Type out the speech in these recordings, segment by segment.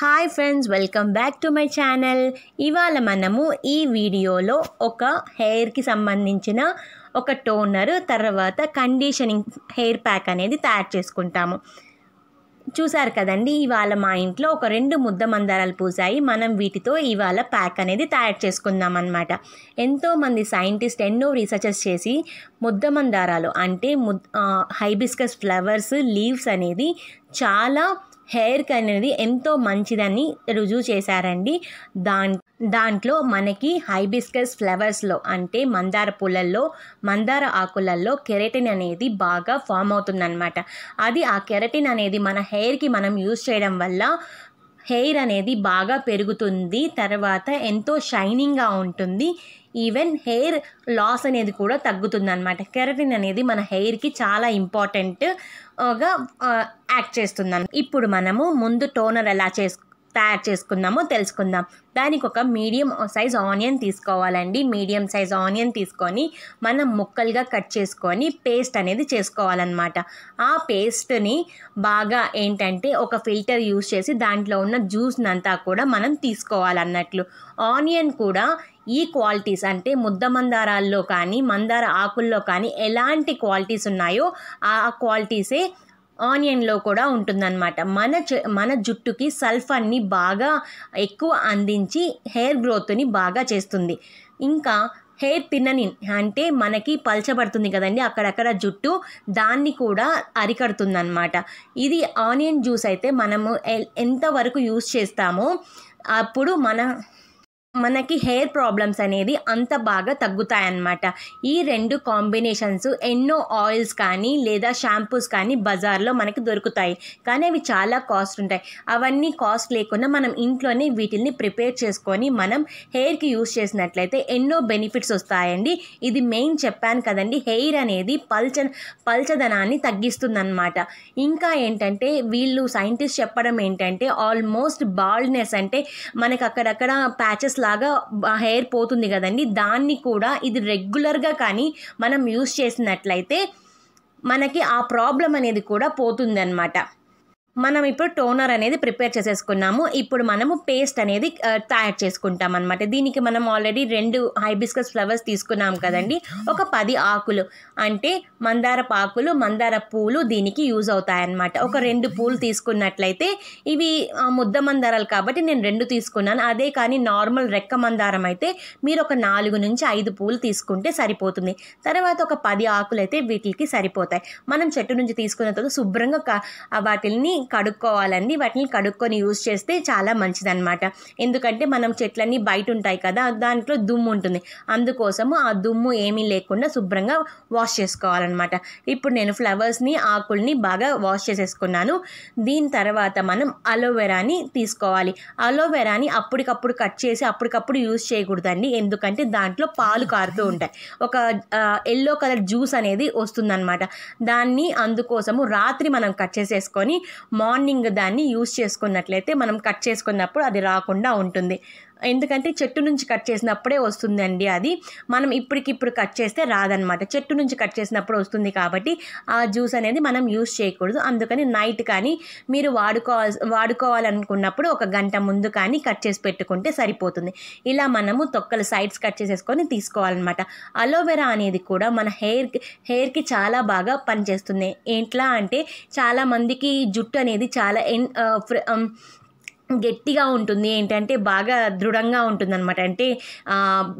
Hi friends welcome back to my channel ఇవాళ మనము ఈ వీడియోలో ఒక హెయిర్కి సంబంధించిన ఒక టోనర్ తర్వాత కండిషనింగ్ హెయిర్ ప్యాక్ అనేది తయారు చేసుకుంటాము చూసారు కదండి ఇవాళ మా ఇంట్లో ఒక రెండు ముద్ద మందారాలు పూసాయి మనం వీటితో ఇవాళ ప్యాక్ అనేది తయారు చేసుకుందాం అనమాట ఎంతోమంది సైంటిస్ట్ ఎన్నో రీసెర్చెస్ చేసి ముద్ద మందారాలు అంటే ముద్ హైబిస్కస్ ఫ్లవర్స్ లీవ్స్ అనేది చాలా హెయిర్కి అనేది ఎంతో మంచిదని రుజువు చేశారండి దాన్ దాంట్లో మనకి హైబిస్కస్ ఫ్లవర్స్లో అంటే మందార పూలల్లో మందార ఆకులల్లో కెరటిన్ అనేది బాగా ఫామ్ అవుతుందన్నమాట అది ఆ కెరటిన్ అనేది మన హెయిర్కి మనం యూజ్ చేయడం వల్ల హెయిర్ అనేది బాగా పెరుగుతుంది తర్వాత ఎంతో షైనింగ్గా ఉంటుంది ఈవెన్ హెయిర్ లాస్ అనేది కూడా తగ్గుతుంది అనమాట కెరటిన్ అనేది మన హెయిర్కి చాలా ఇంపార్టెంట్గా యాక్ట్ చేస్తుంది ఇప్పుడు మనము ముందు టోనర్ ఎలా చేసు తయారు చేసుకుందామో తెలుసుకుందాం దానికి ఒక మీడియం సైజ్ ఆనియన్ తీసుకోవాలండి మీడియం సైజ్ ఆనియన్ తీసుకొని మనం ముక్కలుగా కట్ చేసుకొని పేస్ట్ అనేది చేసుకోవాలన్నమాట ఆ పేస్ట్ని బాగా ఏంటంటే ఒక ఫిల్టర్ యూస్ చేసి దాంట్లో ఉన్న జ్యూస్ని అంతా కూడా మనం తీసుకోవాలన్నట్లు ఆనియన్ కూడా ఈ క్వాలిటీస్ అంటే ముద్ద మందారాల్లో కానీ మందార ఆకుల్లో కానీ ఎలాంటి క్వాలిటీస్ ఉన్నాయో ఆ క్వాలిటీసే ఆనియన్లో కూడా ఉంటుందన్నమాట మన మన జుట్టుకి సల్ఫర్ని బాగా ఎక్కువ అందించి హెయిర్ గ్రోత్ని బాగా చేస్తుంది ఇంకా హెయిర్ తిన్ననిన్ అంటే మనకి పల్చబడుతుంది కదండి అక్కడక్కడ జుట్టు దాన్ని కూడా అరికడుతుంది అనమాట ఇది ఆనియన్ జ్యూస్ అయితే మనము ఎంతవరకు యూస్ చేస్తామో అప్పుడు మన మనకి హెయిర్ ప్రాబ్లమ్స్ అనేది అంత బాగా తగ్గుతాయన్నమాట ఈ రెండు కాంబినేషన్స్ ఎన్నో ఆయిల్స్ కానీ లేదా షాంపూస్ కానీ బజార్లో మనకి దొరుకుతాయి కానీ అవి చాలా కాస్ట్ ఉంటాయి అవన్నీ కాస్ట్ లేకుండా మనం ఇంట్లోనే వీటిల్ని ప్రిపేర్ చేసుకొని మనం హెయిర్కి యూస్ చేసినట్లయితే ఎన్నో బెనిఫిట్స్ వస్తాయండి ఇది మెయిన్ చెప్పాను కదండి హెయిర్ అనేది పల్చ పల్చదనాన్ని తగ్గిస్తుందన్నమాట ఇంకా ఏంటంటే వీళ్ళు సైంటిస్ట్ చెప్పడం ఏంటంటే ఆల్మోస్ట్ బాల్డ్నెస్ అంటే మనకు అక్కడక్కడ ప్యాచెస్ లాగా హెయిర్ పోతుంది కదండి దాన్ని కూడా ఇది రెగ్యులర్గా కానీ మనం యూస్ చేసినట్లయితే మనకి ఆ ప్రాబ్లం అనేది కూడా పోతుంది మనం ఇప్పుడు టోనర్ అనేది ప్రిపేర్ చేసేసుకున్నాము ఇప్పుడు మనము పేస్ట్ అనేది తయారు చేసుకుంటాం అనమాట దీనికి మనం ఆల్రెడీ రెండు హైబిస్కస్ ఫ్లవర్స్ తీసుకున్నాం కదండి ఒక పది ఆకులు అంటే మందార ఆకులు మందార పూలు దీనికి యూజ్ అవుతాయన్నమాట ఒక రెండు పూలు తీసుకున్నట్లయితే ఇవి ముద్ద మందారాలు కాబట్టి నేను రెండు తీసుకున్నాను అదే కానీ నార్మల్ రెక్క మందారం అయితే మీరు ఒక నాలుగు నుంచి ఐదు పూలు తీసుకుంటే సరిపోతుంది తర్వాత ఒక పది ఆకులు అయితే వీటికి సరిపోతాయి మనం చెట్టు నుంచి తీసుకున్న తర్వాత శుభ్రంగా వాటిని కడుక్కోవాలండి వాటిని కడుక్కొని యూజ్ చేస్తే చాలా మంచిదన్నమాట ఎందుకంటే మనం చెట్లన్నీ బయట ఉంటాయి కదా దాంట్లో దుమ్ము ఉంటుంది అందుకోసము ఆ దుమ్ము ఏమీ లేకుండా శుభ్రంగా వాష్ చేసుకోవాలన్నమాట ఇప్పుడు నేను ఫ్లవర్స్ని ఆకుల్ని బాగా వాష్ చేసేసుకున్నాను దీని తర్వాత మనం అలోవెరాని తీసుకోవాలి అలోవెరాని అప్పటికప్పుడు కట్ చేసి అప్పటికప్పుడు యూజ్ చేయకూడదండి ఎందుకంటే దాంట్లో పాలు కారుతూ ఉంటాయి ఒక ఎల్లో కలర్ జ్యూస్ అనేది వస్తుందన్నమాట దాన్ని అందుకోసము రాత్రి మనం కట్ చేసేసుకొని మార్నింగ్ దాన్ని యూస్ చేసుకున్నట్లయితే మనం కట్ చేసుకున్నప్పుడు అది రాకుండా ఉంటుంది ఎందుకంటే చెట్టు నుంచి కట్ చేసినప్పుడే వస్తుందండి అది మనం ఇప్పటికిప్పుడు కట్ చేస్తే రాదనమాట చెట్టు నుంచి కట్ చేసినప్పుడు వస్తుంది కాబట్టి ఆ జ్యూస్ అనేది మనం యూస్ చేయకూడదు అందుకని నైట్ కానీ మీరు వాడుకోవాల్సి వాడుకోవాలనుకున్నప్పుడు ఒక గంట ముందు కానీ కట్ చేసి పెట్టుకుంటే సరిపోతుంది ఇలా మనము తొక్కలు సైడ్స్ కట్ చేసేసుకొని తీసుకోవాలన్నమాట అలోవెరా అనేది కూడా మన హెయిర్ హెయిర్కి చాలా బాగా పనిచేస్తుంది ఏంట్లా అంటే చాలామందికి జుట్టు అనేది చాలా ఎన్ గట్టిగా ఉంటుంది ఏంటంటే బాగా దృఢంగా ఉంటుందన్నమాట అంటే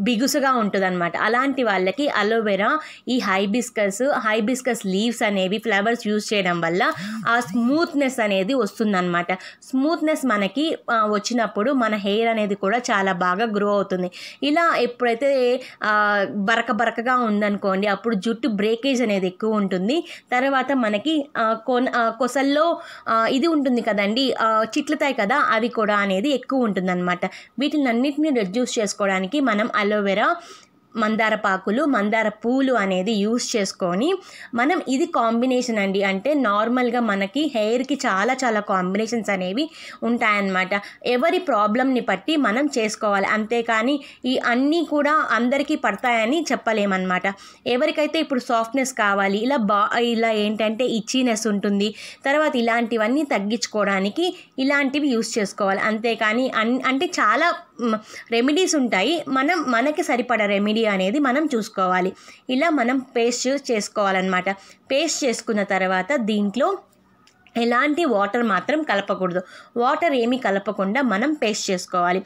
బిగుసుగా ఉంటుందన్నమాట అలాంటి వాళ్ళకి అలోవెరా ఈ హైబిస్కస్ హైబిస్కస్ లీవ్స్ అనేవి ఫ్లవర్స్ యూజ్ చేయడం వల్ల hmm. ఆ స్మూత్నెస్ అనేది వస్తుందన్నమాట స్మూత్నెస్ మనకి వచ్చినప్పుడు మన హెయిర్ అనేది కూడా చాలా బాగా గ్రో అవుతుంది ఇలా ఎప్పుడైతే బరక బరకగా ఉందనుకోండి అప్పుడు జుట్టు బ్రేకేజ్ అనేది ఎక్కువ ఉంటుంది తర్వాత మనకి కొన కొసల్లో ఇది ఉంటుంది కదండి చిట్లతాయి కదా అవి కూడా అనేది ఎక్కువ ఉంటుందన్నమాట వీటిని అన్నింటినీ రెడ్యూస్ చేసుకోవడానికి మనం అలోవెరా మందార పాకులు మందార పూలు అనేది యూస్ చేసుకొని మనం ఇది కాంబినేషన్ అండి అంటే నార్మల్గా మనకి హెయిర్కి చాలా చాలా కాంబినేషన్స్ అనేవి ఉంటాయన్నమాట ఎవరి ప్రాబ్లమ్ని బట్టి మనం చేసుకోవాలి అంతేకాని ఈ అన్నీ కూడా అందరికీ పడతాయని చెప్పలేమన్నమాట ఎవరికైతే ఇప్పుడు సాఫ్ట్నెస్ కావాలి ఇలా బా ఇలా ఏంటంటే ఇచ్చినెస్ ఉంటుంది తర్వాత ఇలాంటివన్నీ తగ్గించుకోవడానికి ఇలాంటివి యూస్ చేసుకోవాలి అంతేకాని అన్ అంటే చాలా రెమెడీస్ ఉంటాయి మనం మనకి సరిపడ రెమెడీ అనేది మనం చూసుకోవాలి ఇలా మనం పేస్ట్ చేసుకోవాలన్నమాట పేస్ట్ చేసుకున్న తర్వాత దీంట్లో ఎలాంటి వాటర్ మాత్రం కలపకూడదు వాటర్ ఏమీ కలపకుండా మనం పేస్ట్ చేసుకోవాలి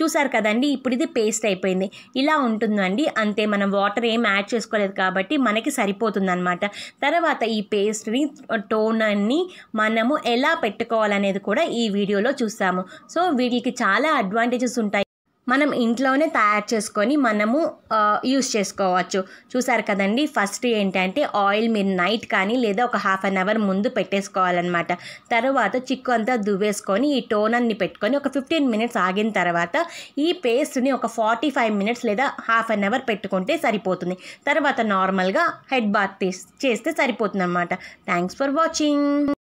చూసారు కదండి ఇప్పుడు ఇది పేస్ట్ అయిపోయింది ఇలా ఉంటుందండి అంతే మనం వాటర్ ఏం యాడ్ చేసుకోలేదు కాబట్టి మనకి సరిపోతుందన్నమాట తర్వాత ఈ పేస్ట్ని టోనర్ని మనము ఎలా పెట్టుకోవాలనేది కూడా ఈ వీడియోలో చూసాము సో వీటికి చాలా అడ్వాంటేజెస్ ఉంటాయి మనం ఇంట్లోనే తయారు చేసుకొని మనము యూస్ చేసుకోవచ్చు చూసారు కదండి ఫస్ట్ ఏంటంటే ఆయిల్ మీరు నైట్ కానీ లేదా ఒక హాఫ్ అన్ అవర్ ముందు పెట్టేసుకోవాలన్నమాట తర్వాత చిక్కు అంతా దువ్వేసుకొని ఈ టోన్ అన్ని పెట్టుకొని ఒక ఫిఫ్టీన్ మినిట్స్ ఆగిన తర్వాత ఈ పేస్ట్ని ఒక ఫార్టీ ఫైవ్ మినిట్స్ లేదా హాఫ్ అన్ అవర్ పెట్టుకుంటే సరిపోతుంది తర్వాత నార్మల్గా హెడ్ బాత్ చేస్తే సరిపోతుంది అనమాట థ్యాంక్స్ ఫర్ వాచింగ్